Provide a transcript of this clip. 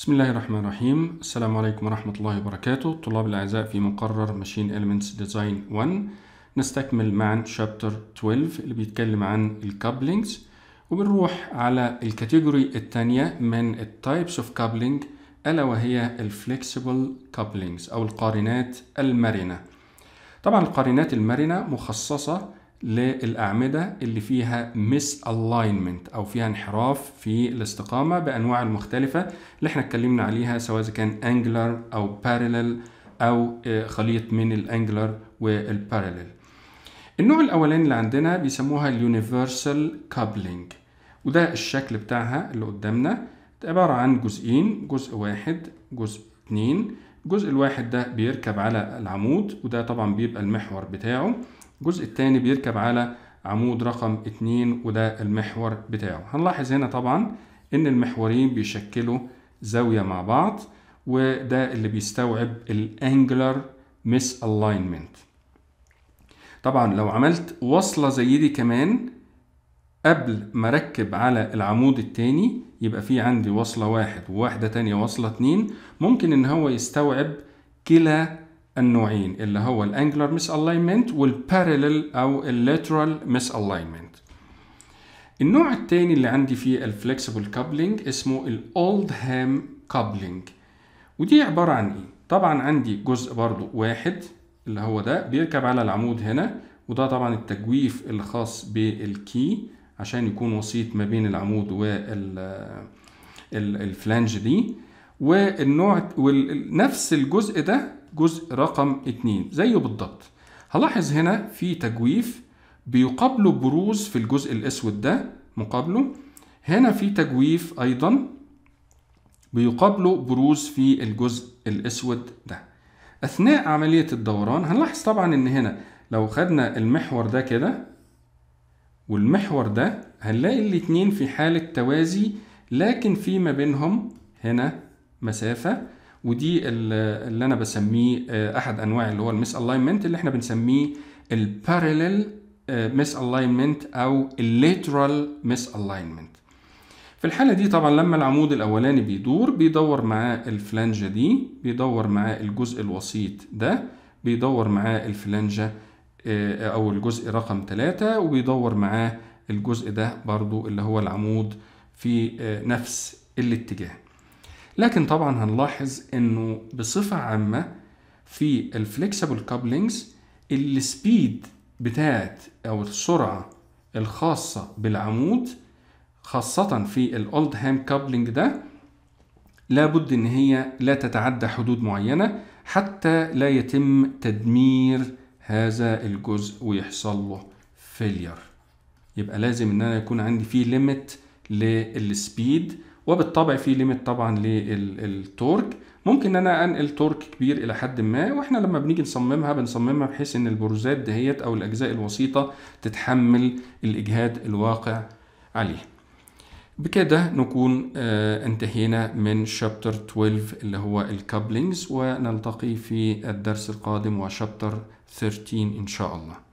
بسم الله الرحمن الرحيم السلام عليكم ورحمة الله وبركاته طلاب الأعزاء في مقرر ماشين Elements ديزاين 1 نستكمل معا شابتر 12 اللي بيتكلم عن الكابلينجز وبنروح على الكاتيجوري الثانية من التايبس اوف كابلينج ألا وهي الفلكسبل كابلينجز أو القارنات المرنة طبعا القارنات المرنة مخصصة للأعمدة اللي فيها مس الاينمنت أو فيها انحراف في الاستقامة بأنواع المختلفة اللي احنا اتكلمنا عليها سواء إذا كان انجلر أو بارلل أو آه، خليط من الانجلر والبارلل النوع الأولاني اللي عندنا بيسموها اليونيفرسال كابلينج وده الشكل بتاعها اللي قدامنا عبارة عن جزئين جزء واحد جزء اتنين الجزء الواحد ده بيركب على العمود وده طبعا بيبقى المحور بتاعه الجزء الثاني بيركب على عمود رقم اتنين وده المحور بتاعه هنلاحظ هنا طبعا ان المحورين بيشكلوا زاوية مع بعض وده اللي بيستوعب الانجلر ميس الاينمنت طبعا لو عملت وصلة زي دي كمان قبل ما اركب على العمود التاني يبقى في عندي وصلة واحد وواحدة تانية وصلة اتنين ممكن ان هو يستوعب كلا النوعين اللي هو الانجلر مس الاينمنت والبارلل او اللاترال مس الاينمنت النوع الثاني اللي عندي فيه الفلكسبل كابلنج اسمه الاولد هام كابلنج ودي عباره عن ايه طبعا عندي جزء برضو واحد اللي هو ده بيركب على العمود هنا وده طبعا التجويف الخاص بالكي عشان يكون وسيط ما بين العمود والفلانج دي والنوع ونفس الجزء ده جزء رقم اتنين زيه بالضبط هلاحظ هنا في تجويف بيقابله بروز في الجزء الاسود ده مقابله هنا في تجويف ايضا بيقابله بروز في الجزء الاسود ده اثناء عمليه الدوران هنلاحظ طبعا ان هنا لو خدنا المحور ده كده والمحور ده هنلاقي الاتنين في حاله توازي لكن في ما بينهم هنا مسافه ودي اللي انا بسميه آه، احد انواع اللي هو المس الاينمنت اللي احنا بنسميه البارلل مس الاينمنت او الليترال مس الاينمنت في الحالة دي طبعا لما العمود الأولاني بيدور بيدور معاه الفلانجة دي بيدور معاه الجزء الوسيط ده بيدور معاه الفلانجة آه، أو الجزء رقم ثلاثة وبيدور معاه الجزء ده برضو اللي هو العمود في آه، نفس الاتجاه لكن طبعا هنلاحظ انه بصفة عامة في الفليكسبل كابلينجز السبيد بتاعت او السرعة الخاصة بالعمود خاصة في الأولد هام كابلينج ده لابد ان هي لا تتعدى حدود معينة حتى لا يتم تدمير هذا الجزء ويحصل له فيلير يبقى لازم ان انا يكون عندي فيه ليميت للسبيد وبالطبع في ليميت طبعا للتورك ممكن ان انا انقل تورك كبير الى حد ما واحنا لما بنيجي نصممها بنصممها بحيث ان البروزات دهيت او الاجزاء الوسيطه تتحمل الاجهاد الواقع عليه بكده نكون آه، انتهينا من شابتر 12 اللي هو الكابلينجز ونلتقي في الدرس القادم وشابتر 13 ان شاء الله